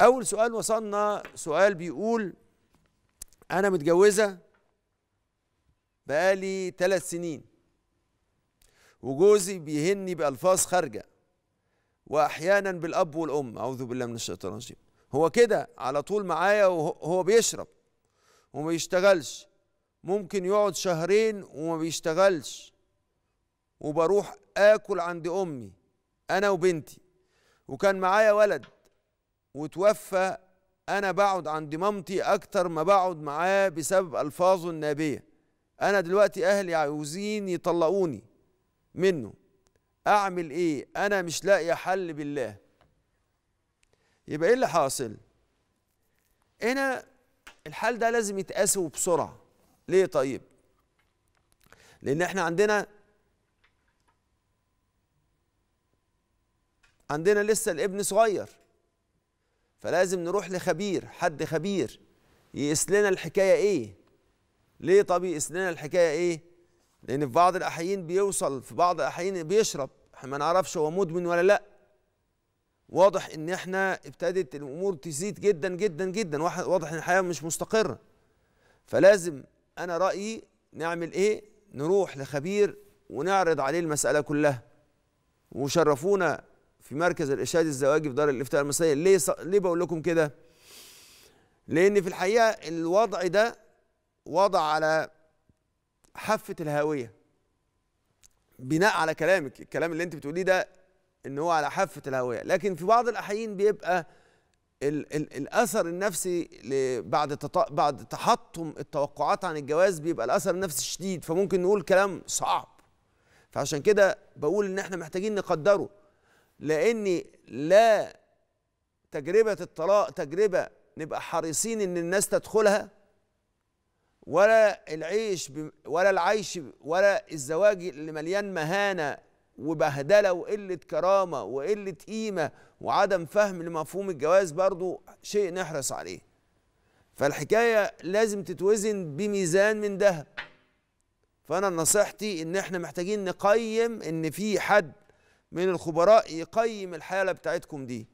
اول سؤال وصلنا سؤال بيقول انا متجوزه بقالي ثلاث سنين وجوزي بيهني بالفاظ خارجه واحيانا بالاب والام اعوذ بالله من الشيطان الرجيم هو كده على طول معايا وهو بيشرب وما بيشتغلش ممكن يقعد شهرين وما بيشتغلش وبروح اكل عند امي انا وبنتي وكان معايا ولد وتوفى انا بقعد عند مامتي اكتر ما بقعد معاه بسبب الفاظه النابيه انا دلوقتي اهلي عاوزين يطلقوني منه اعمل ايه انا مش لاقي حل بالله يبقى ايه اللي حاصل هنا الحال ده لازم يتقاسوا بسرعه ليه طيب لان احنا عندنا عندنا لسه الابن صغير فلازم نروح لخبير حد خبير يقيس لنا الحكايه ايه ليه طب يقيس لنا الحكايه ايه لان في بعض الاحيان بيوصل في بعض الاحيان بيشرب احنا ما نعرفش هو مدمن ولا لا واضح ان احنا ابتدت الامور تزيد جدا جدا جدا واضح ان الحياه مش مستقره فلازم انا رايي نعمل ايه نروح لخبير ونعرض عليه المساله كلها وشرفونا في مركز الارشاد الزواجي في دار الافتاء المصريه ليه ص... ليه بقول لكم كده لان في الحقيقه الوضع ده وضع على حافه الهاويه بناء على كلامك الكلام اللي انت بتقوليه ده ان هو على حافه الهاويه لكن في بعض الاحيان بيبقى الـ الـ الاثر النفسي بعد بعد تحطم التوقعات عن الجواز بيبقى الاثر النفسي شديد فممكن نقول كلام صعب فعشان كده بقول ان احنا محتاجين نقدره لأن لا تجربة الطلاق تجربة نبقى حريصين إن الناس تدخلها ولا العيش ولا العيش ولا الزواج اللي مليان مهانة وبهدلة وقلة كرامة وقلة قيمة وعدم فهم لمفهوم الجواز برضو شيء نحرص عليه فالحكاية لازم تتوزن بميزان من ذهب فأنا نصيحتي إن إحنا محتاجين نقيم إن في حد من الخبراء يقيم الحاله بتاعتكم دي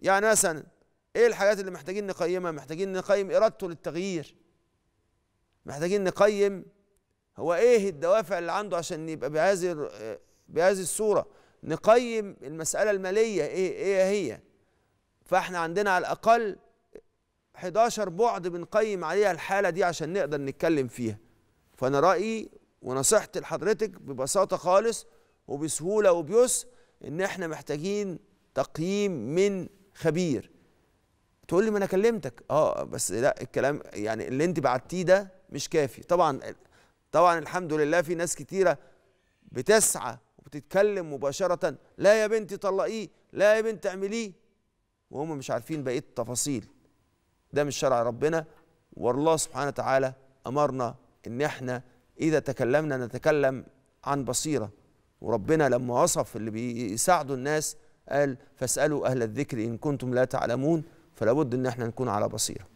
يعني مثلا ايه الحاجات اللي محتاجين نقيمها محتاجين نقيم ارادته للتغيير محتاجين نقيم هو ايه الدوافع اللي عنده عشان يبقى بهذه بهذه الصوره نقيم المساله الماليه ايه ايه هي فاحنا عندنا على الاقل 11 بعد بنقيم عليها الحاله دي عشان نقدر نتكلم فيها فانا رايي ونصيحتي لحضرتك ببساطه خالص وبسهوله وبيسر ان احنا محتاجين تقييم من خبير تقول لي ما انا كلمتك اه بس لا الكلام يعني اللي انت بعتيه ده مش كافي طبعا طبعا الحمد لله في ناس كتيره بتسعى وبتتكلم مباشره لا يا بنتي طلقيه لا يا بنت اعمليه وهم مش عارفين بقيه التفاصيل ده مش شرع ربنا والله سبحانه وتعالى امرنا ان احنا اذا تكلمنا نتكلم عن بصيره وربنا لما وصف اللي بيساعدوا الناس قال فاسألوا أهل الذكر إن كنتم لا تعلمون فلابد إن احنا نكون على بصيره